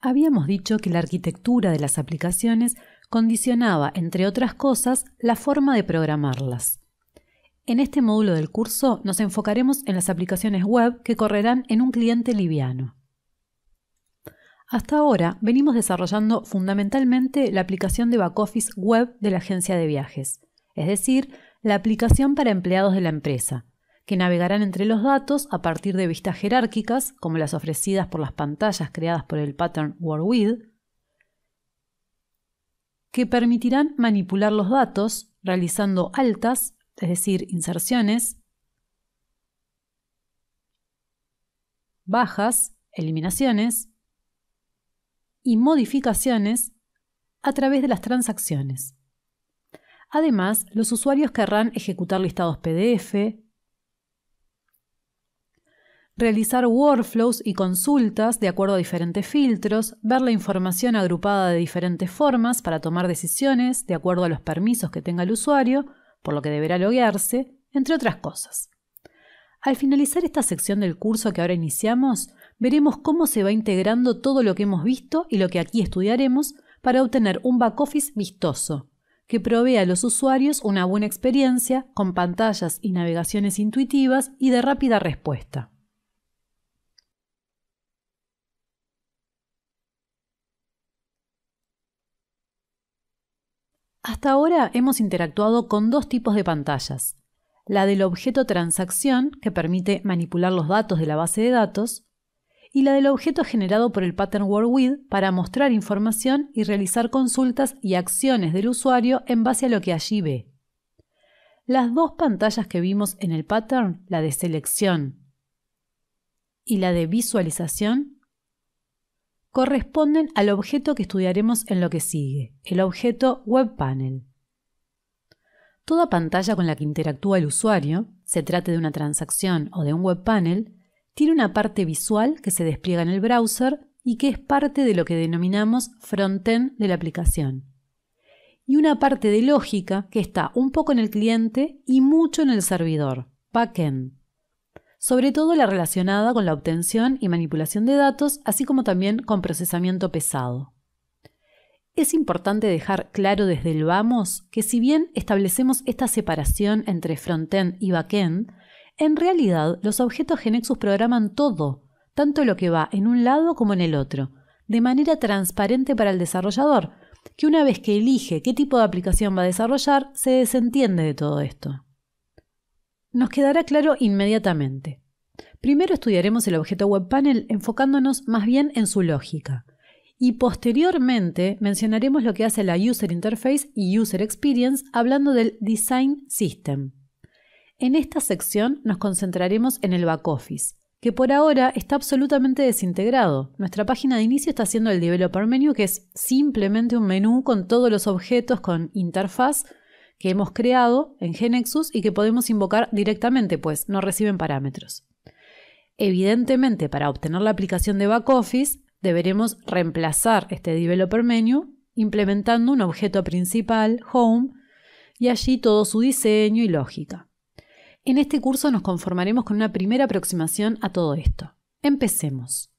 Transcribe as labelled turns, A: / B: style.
A: Habíamos dicho que la arquitectura de las aplicaciones condicionaba, entre otras cosas, la forma de programarlas. En este módulo del curso nos enfocaremos en las aplicaciones web que correrán en un cliente liviano. Hasta ahora venimos desarrollando fundamentalmente la aplicación de back-office web de la agencia de viajes, es decir, la aplicación para empleados de la empresa, que navegarán entre los datos a partir de vistas jerárquicas, como las ofrecidas por las pantallas creadas por el pattern Work que permitirán manipular los datos realizando altas, es decir, inserciones, bajas, eliminaciones y modificaciones a través de las transacciones. Además, los usuarios querrán ejecutar listados PDF, realizar workflows y consultas de acuerdo a diferentes filtros, ver la información agrupada de diferentes formas para tomar decisiones de acuerdo a los permisos que tenga el usuario, por lo que deberá loguearse, entre otras cosas. Al finalizar esta sección del curso que ahora iniciamos, veremos cómo se va integrando todo lo que hemos visto y lo que aquí estudiaremos para obtener un back office vistoso, que provea a los usuarios una buena experiencia con pantallas y navegaciones intuitivas y de rápida respuesta. Hasta ahora hemos interactuado con dos tipos de pantallas. La del objeto transacción, que permite manipular los datos de la base de datos, y la del objeto generado por el pattern word para mostrar información y realizar consultas y acciones del usuario en base a lo que allí ve. Las dos pantallas que vimos en el pattern, la de selección y la de visualización, corresponden al objeto que estudiaremos en lo que sigue, el objeto web panel. Toda pantalla con la que interactúa el usuario, se trate de una transacción o de un web panel, tiene una parte visual que se despliega en el browser y que es parte de lo que denominamos frontend de la aplicación. Y una parte de lógica que está un poco en el cliente y mucho en el servidor, backend sobre todo la relacionada con la obtención y manipulación de datos, así como también con procesamiento pesado. Es importante dejar claro desde el vamos que si bien establecemos esta separación entre frontend y backend, en realidad los objetos Genexus programan todo, tanto lo que va en un lado como en el otro, de manera transparente para el desarrollador, que una vez que elige qué tipo de aplicación va a desarrollar, se desentiende de todo esto. Nos quedará claro inmediatamente. Primero estudiaremos el objeto WebPanel enfocándonos más bien en su lógica. Y posteriormente mencionaremos lo que hace la User Interface y User Experience hablando del Design System. En esta sección nos concentraremos en el back office, que por ahora está absolutamente desintegrado. Nuestra página de inicio está haciendo el Developer Menu, que es simplemente un menú con todos los objetos con interfaz que hemos creado en Genexus y que podemos invocar directamente, pues no reciben parámetros. Evidentemente, para obtener la aplicación de backoffice, deberemos reemplazar este developer menu implementando un objeto principal, home, y allí todo su diseño y lógica. En este curso nos conformaremos con una primera aproximación a todo esto. Empecemos.